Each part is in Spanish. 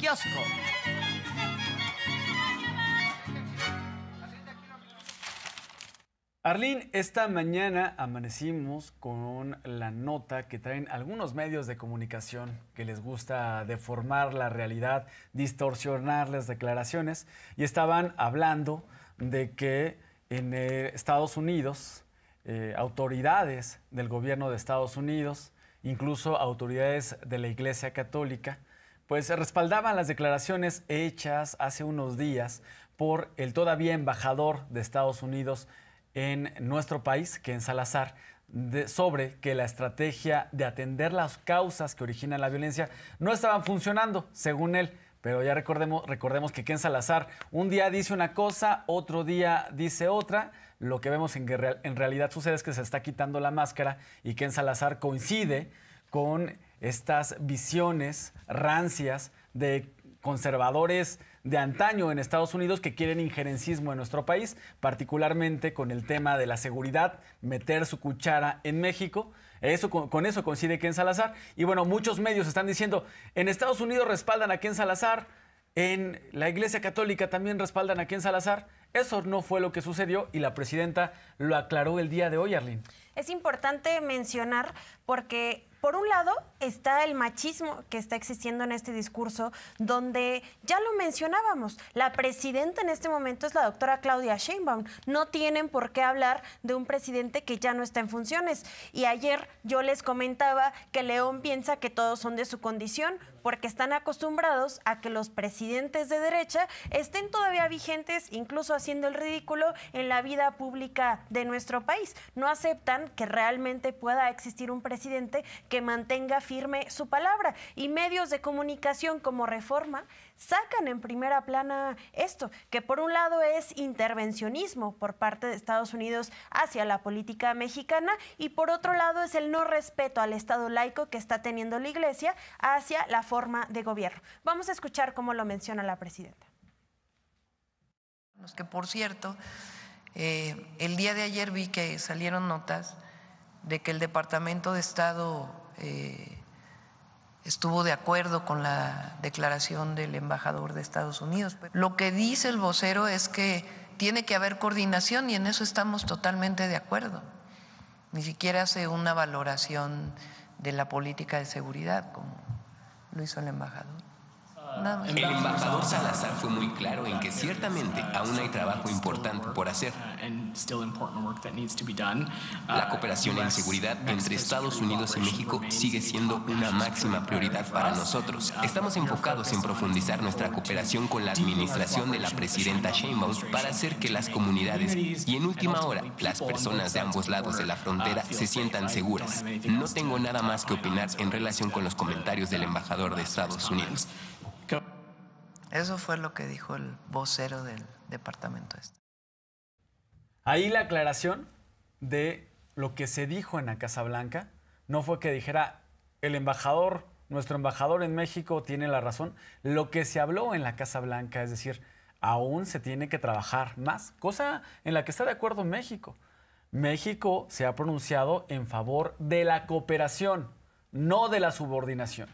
kiosco. esta mañana amanecimos con la nota que traen algunos medios de comunicación que les gusta deformar la realidad, distorsionar las declaraciones, y estaban hablando de que en eh, Estados Unidos, eh, autoridades del gobierno de Estados Unidos, incluso autoridades de la Iglesia Católica, pues respaldaban las declaraciones hechas hace unos días por el todavía embajador de Estados Unidos en nuestro país, Ken Salazar, sobre que la estrategia de atender las causas que originan la violencia no estaban funcionando, según él. Pero ya recordemos, recordemos que Ken Salazar un día dice una cosa, otro día dice otra. Lo que vemos en en realidad sucede es que se está quitando la máscara y Ken Salazar coincide con estas visiones rancias de conservadores de antaño en Estados Unidos que quieren injerencismo en nuestro país, particularmente con el tema de la seguridad, meter su cuchara en México. Eso, con, eso coincide Ken Salazar. Y bueno, muchos medios están diciendo, en Estados Unidos respaldan a Ken Salazar, en la Iglesia Católica también respaldan a Ken Salazar. Eso no fue lo que sucedió y la presidenta lo aclaró el día de hoy, Arlene. Es importante mencionar porque por un lado está el machismo que está existiendo en este discurso, donde ya lo mencionábamos, la presidenta en este momento es la doctora Claudia Sheinbaum. No tienen por qué hablar de un presidente que ya no está en funciones. Y ayer yo les comentaba que León piensa que todos son de su condición porque están acostumbrados a que los presidentes de derecha estén todavía vigentes, incluso haciendo el ridículo en la vida pública de nuestro país. No aceptan que realmente pueda existir un presidente que mantenga firme su palabra. Y medios de comunicación como Reforma sacan en primera plana esto, que por un lado es intervencionismo por parte de Estados Unidos hacia la política mexicana y por otro lado es el no respeto al Estado laico que está teniendo la Iglesia hacia la forma de gobierno. Vamos a escuchar cómo lo menciona la presidenta. Los que, por cierto, eh, el día de ayer vi que salieron notas de que el Departamento de Estado eh, estuvo de acuerdo con la declaración del embajador de Estados Unidos. Lo que dice el vocero es que tiene que haber coordinación y en eso estamos totalmente de acuerdo. Ni siquiera hace una valoración de la política de seguridad como lo hizo el embajador el embajador Salazar fue muy claro en que ciertamente aún hay trabajo importante por hacer. La uh, cooperación en seguridad entre Estados Unidos y México sigue siendo una máxima prioridad para nosotros. Uh, Estamos enfocados en profundizar nuestra cooperación con la administración de la presidenta Sheinbaum para hacer que las comunidades y en última hora las personas de ambos lados de la frontera uh, se sientan seguras. No tengo nada más que opinar en relación con los comentarios del embajador de Estados Unidos. Eso fue lo que dijo el vocero del departamento este. Ahí la aclaración de lo que se dijo en la Casa Blanca no fue que dijera el embajador, nuestro embajador en México tiene la razón. Lo que se habló en la Casa Blanca, es decir, aún se tiene que trabajar más, cosa en la que está de acuerdo México. México se ha pronunciado en favor de la cooperación, no de la subordinación.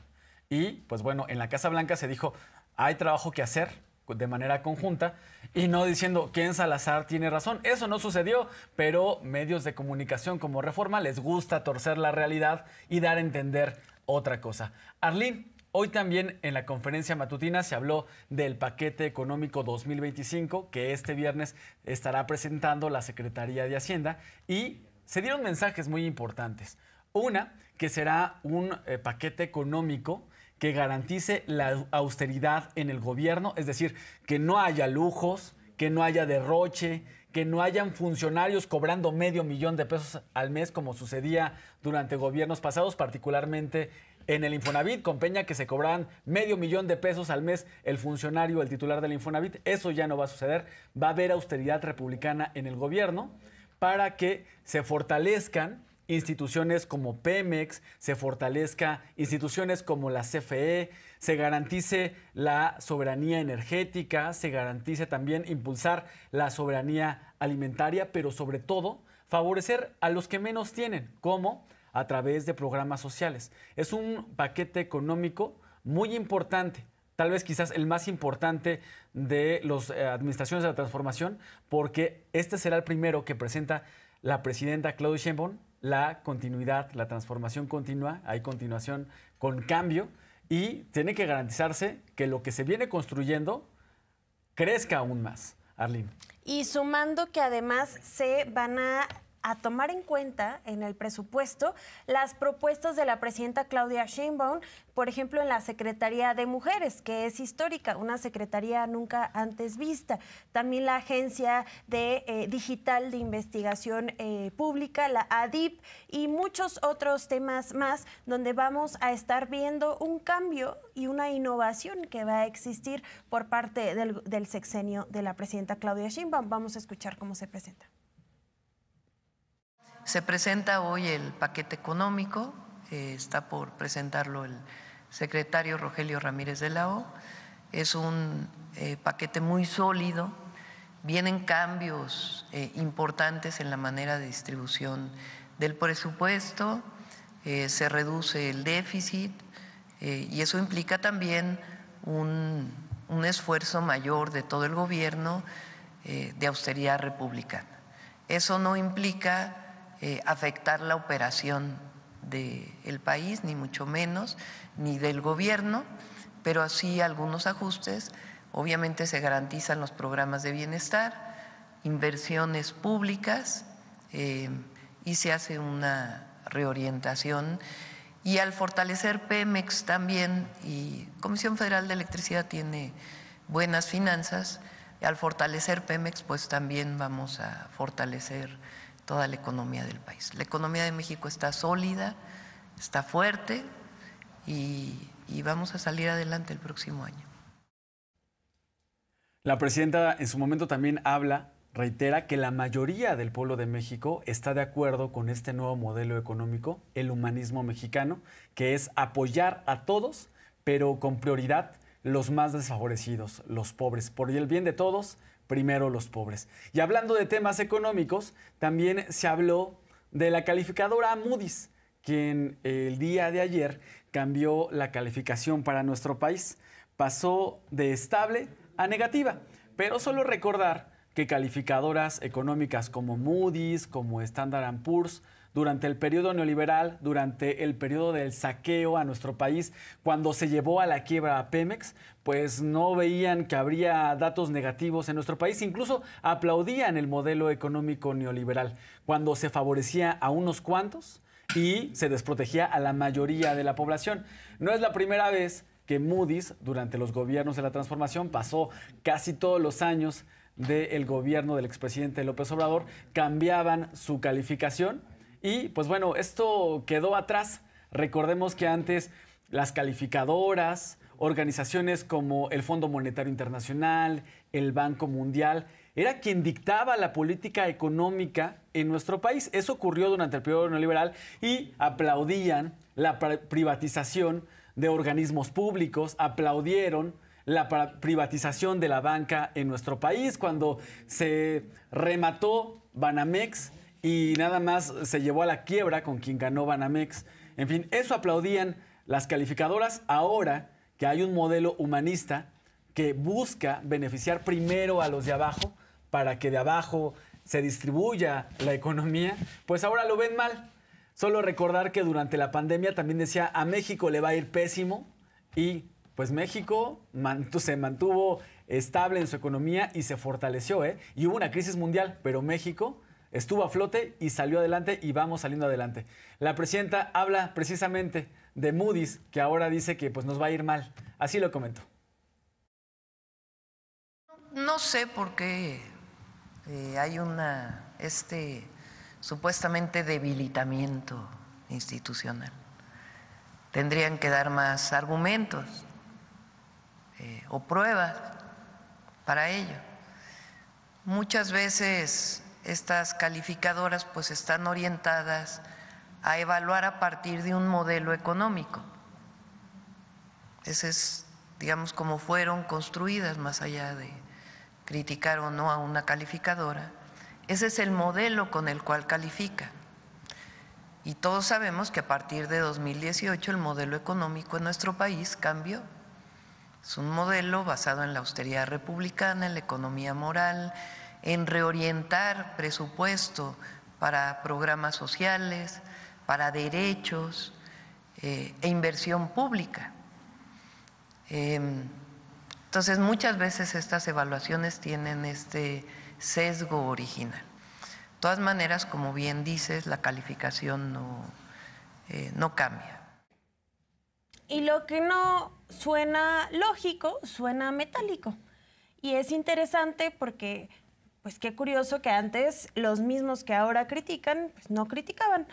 Y pues bueno, en la Casa Blanca se dijo, hay trabajo que hacer de manera conjunta y no diciendo en Salazar tiene razón. Eso no sucedió, pero medios de comunicación como Reforma les gusta torcer la realidad y dar a entender otra cosa. Arlín, Hoy también en la conferencia matutina se habló del paquete económico 2025 que este viernes estará presentando la Secretaría de Hacienda y se dieron mensajes muy importantes. Una, que será un eh, paquete económico que garantice la austeridad en el gobierno, es decir, que no haya lujos, que no haya derroche, que no hayan funcionarios cobrando medio millón de pesos al mes como sucedía durante gobiernos pasados, particularmente en el Infonavit con Peña que se cobraban medio millón de pesos al mes el funcionario, el titular del Infonavit. Eso ya no va a suceder. Va a haber austeridad republicana en el gobierno para que se fortalezcan instituciones como Pemex, se fortalezca instituciones como la CFE, se garantice la soberanía energética, se garantice también impulsar la soberanía alimentaria, pero sobre todo favorecer a los que menos tienen, como a través de programas sociales. Es un paquete económico muy importante tal vez quizás el más importante de las eh, administraciones de la transformación, porque este será el primero que presenta la presidenta Claudia Sheinbaum la continuidad, la transformación continua, hay continuación con cambio y tiene que garantizarse que lo que se viene construyendo crezca aún más. Arlene. Y sumando que además se van a a tomar en cuenta en el presupuesto las propuestas de la presidenta Claudia Sheinbaum, por ejemplo, en la Secretaría de Mujeres, que es histórica, una secretaría nunca antes vista. También la Agencia de, eh, Digital de Investigación eh, Pública, la ADIP, y muchos otros temas más donde vamos a estar viendo un cambio y una innovación que va a existir por parte del, del sexenio de la presidenta Claudia Sheinbaum. Vamos a escuchar cómo se presenta. Se presenta hoy el paquete económico, eh, está por presentarlo el secretario Rogelio Ramírez de la O. Es un eh, paquete muy sólido, vienen cambios eh, importantes en la manera de distribución del presupuesto, se reduce el déficit y eso implica también un, un, esfuerzo mayor de todo el gobierno de austeridad republicana. Eso no implica eh, afectar la operación del país, ni mucho menos, ni del gobierno, pero así algunos ajustes. Obviamente se garantizan los programas de bienestar, inversiones públicas eh, y se hace una reorientación. Y al fortalecer Pemex también, y Comisión Federal de Electricidad tiene buenas finanzas, al fortalecer Pemex pues también vamos a fortalecer toda la economía del país. La economía de México está sólida, está fuerte y, vamos a salir adelante el próximo año. La presidenta en su momento también habla, reitera que la mayoría del pueblo de México está de acuerdo con este nuevo modelo económico, el humanismo mexicano, que es apoyar a todos, pero con prioridad los más desfavorecidos, los pobres, por el bien de todos, primero los pobres. Y hablando de temas económicos, también se habló de la calificadora Moody's, quien el día de ayer cambió la calificación para nuestro país. Pasó de estable a negativa. Pero solo recordar que calificadoras económicas como Moody's, como Standard Poor's, durante el periodo neoliberal, durante el periodo del saqueo a nuestro país, cuando se llevó a la quiebra a Pemex, pues no veían que habría datos negativos en nuestro país, incluso aplaudían el modelo económico neoliberal, cuando se favorecía a unos cuantos y se desprotegía a la mayoría de la población. No es la primera vez que Moody's, durante los gobiernos de la transformación, pasó casi todos los años del gobierno del expresidente López Obrador, cambiaban su calificación y pues bueno, esto quedó atrás. Recordemos que antes las calificadoras, organizaciones como el Fondo Monetario Internacional, el Banco Mundial, era quien dictaba la política económica en nuestro país. Eso ocurrió durante el periodo neoliberal y aplaudían la privatización de organismos públicos, aplaudieron la privatización de la banca en nuestro país cuando se remató Banamex y nada más se llevó a la quiebra con quien ganó Banamex. En fin, eso aplaudían las calificadoras ahora que hay un modelo humanista que busca beneficiar primero a los de abajo para que de abajo se distribuya la economía, pues ahora lo ven mal. Solo recordar que durante la pandemia también decía a México le va a ir pésimo y pues México se mantuvo estable en su economía y se fortaleció, ¿eh? Y hubo una crisis mundial, pero México estuvo a flote y salió adelante y vamos saliendo adelante. La presidenta habla precisamente de Moody's, que ahora dice que pues, nos va a ir mal. Así lo comentó. No sé por qué eh, hay una, este supuestamente debilitamiento institucional. Tendrían que dar más argumentos eh, o pruebas para ello. Muchas veces estas calificadoras pues están orientadas a evaluar a partir de un modelo económico. Ese es, digamos, como fueron construidas, más allá de criticar o no a una calificadora. Ese es el modelo con el cual califica. Y todos sabemos que a partir de 2018 el modelo económico en nuestro país cambió. Es un modelo basado en la austeridad republicana, en la economía moral, en reorientar presupuesto para programas sociales, para derechos eh, e inversión pública. Em, entonces, muchas veces estas evaluaciones tienen este sesgo original. De todas maneras, como bien dices, la calificación no, eh, no cambia. Y lo que no suena lógico, suena metálico. Y es interesante porque pues qué curioso que antes los mismos que ahora critican, pues no criticaban.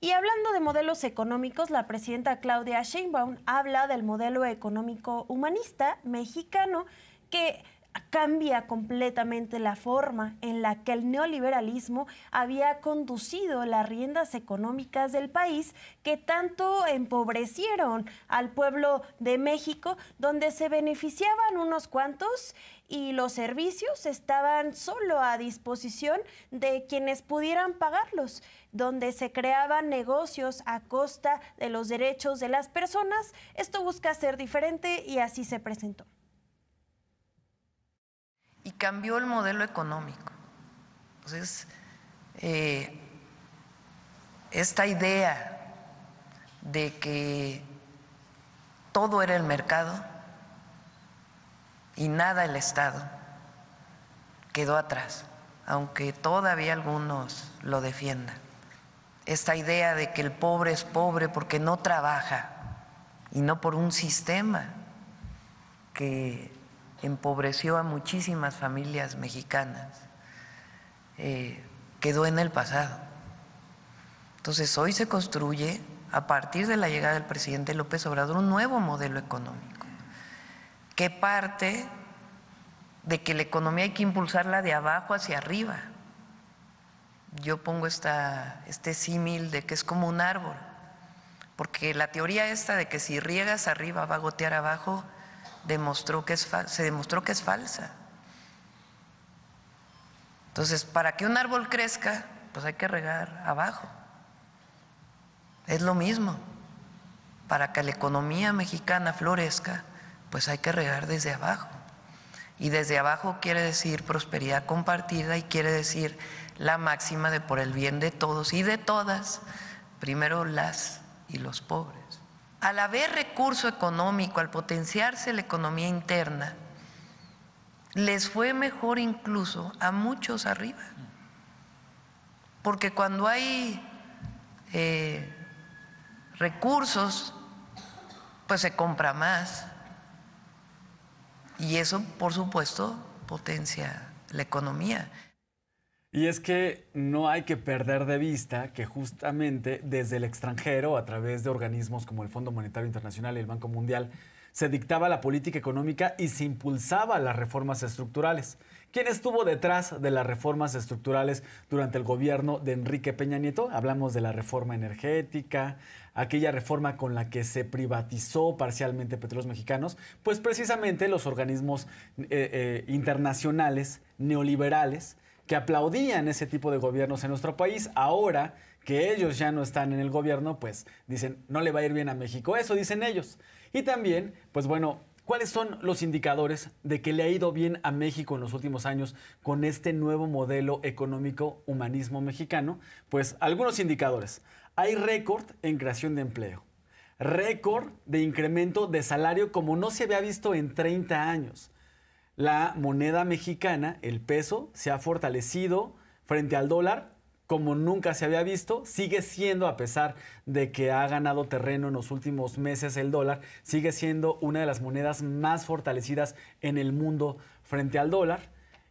Y hablando de modelos económicos, la presidenta Claudia Sheinbaum habla del modelo económico humanista mexicano que cambia completamente la forma en la que el neoliberalismo había conducido las riendas económicas del país que tanto empobrecieron al pueblo de México, donde se beneficiaban unos cuantos y los servicios estaban solo a disposición de quienes pudieran pagarlos, donde se creaban negocios a costa de los derechos de las personas. Esto busca ser diferente y así se presentó cambió el modelo económico. Entonces, eh, esta idea de que todo era el mercado y nada el Estado quedó atrás, aunque todavía algunos lo defiendan. Esta idea de que el pobre es pobre porque no trabaja y no por un sistema que empobreció a muchísimas familias mexicanas, eh, quedó en el pasado. Entonces hoy se construye, a partir de la llegada del presidente López Obrador, un nuevo modelo económico, que parte de que la economía hay que impulsarla de abajo hacia arriba. Yo pongo esta, este símil de que es como un árbol, porque la teoría esta de que si riegas arriba va a gotear abajo, demostró que es se demostró que es falsa. Entonces, para que un árbol crezca, pues hay que regar abajo. Es lo mismo. Para que la economía mexicana florezca, pues hay que regar desde abajo. Y desde abajo quiere decir prosperidad compartida y quiere decir la máxima de por el bien de todos y de todas, primero las y los pobres al haber recurso económico, al potenciarse la economía interna, les fue mejor incluso a muchos arriba. Porque cuando hay eh, recursos, pues se compra más. Y eso, por supuesto, potencia la economía. Y es que no hay que perder de vista que justamente desde el extranjero, a través de organismos como el Fondo Monetario Internacional y el Banco Mundial, se dictaba la política económica y se impulsaba las reformas estructurales. ¿Quién estuvo detrás de las reformas estructurales durante el gobierno de Enrique Peña Nieto? Hablamos de la reforma energética, aquella reforma con la que se privatizó parcialmente petróleos mexicanos, pues precisamente los organismos eh, eh, internacionales neoliberales que aplaudían ese tipo de gobiernos en nuestro país, ahora que ellos ya no están en el gobierno, pues dicen, no le va a ir bien a México, eso dicen ellos. Y también, pues bueno, ¿cuáles son los indicadores de que le ha ido bien a México en los últimos años con este nuevo modelo económico humanismo mexicano? Pues algunos indicadores. Hay récord en creación de empleo récord de incremento de salario como no se había visto en 30 años la moneda mexicana, el peso, se ha fortalecido frente al dólar como nunca se había visto, sigue siendo, a pesar de que ha ganado terreno en los últimos meses el dólar, sigue siendo una de las monedas más fortalecidas en el mundo frente al dólar.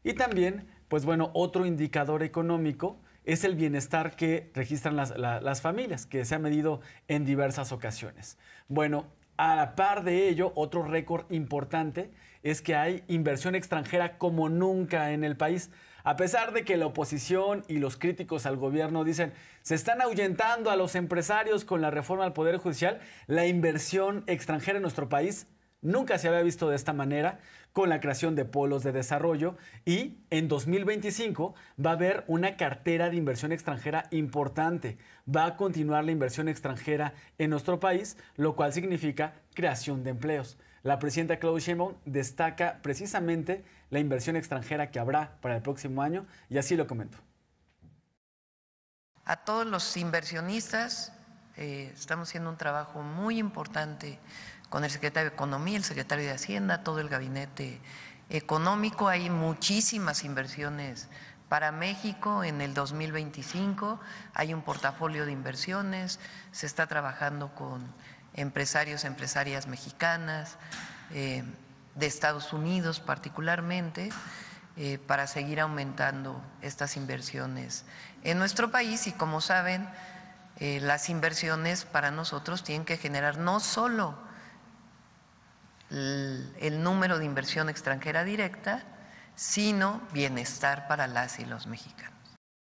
Y también, pues bueno, otro indicador económico es el bienestar que registran las, familias, que se ha medido en diversas ocasiones. Bueno, a la par de ello, otro récord importante es que hay inversión extranjera como nunca en el país. A pesar de que la oposición y los críticos al gobierno dicen se están ahuyentando a los empresarios con la reforma al Poder Judicial, la inversión extranjera en nuestro país nunca se había visto de esta manera con la creación de polos de desarrollo y en 2025 va a haber una cartera de inversión extranjera importante. Va a continuar la inversión extranjera en nuestro país, lo cual significa creación de empleos la presidenta Claude Sheinbaum destaca precisamente la inversión extranjera que habrá para el próximo año y así lo comento. A todos los inversionistas, eh, estamos haciendo un trabajo muy importante con el secretario de Economía, el secretario de Hacienda, todo el gabinete económico. Hay muchísimas inversiones para México en el 2025. Hay un portafolio de inversiones. Se está trabajando con empresarios, empresarias mexicanas, eh, de Estados Unidos particularmente, eh, para seguir aumentando estas inversiones en nuestro país. Y como saben, eh, las inversiones para nosotros tienen que generar no solo el número de inversión extranjera directa, sino bienestar para las y los mexicanos.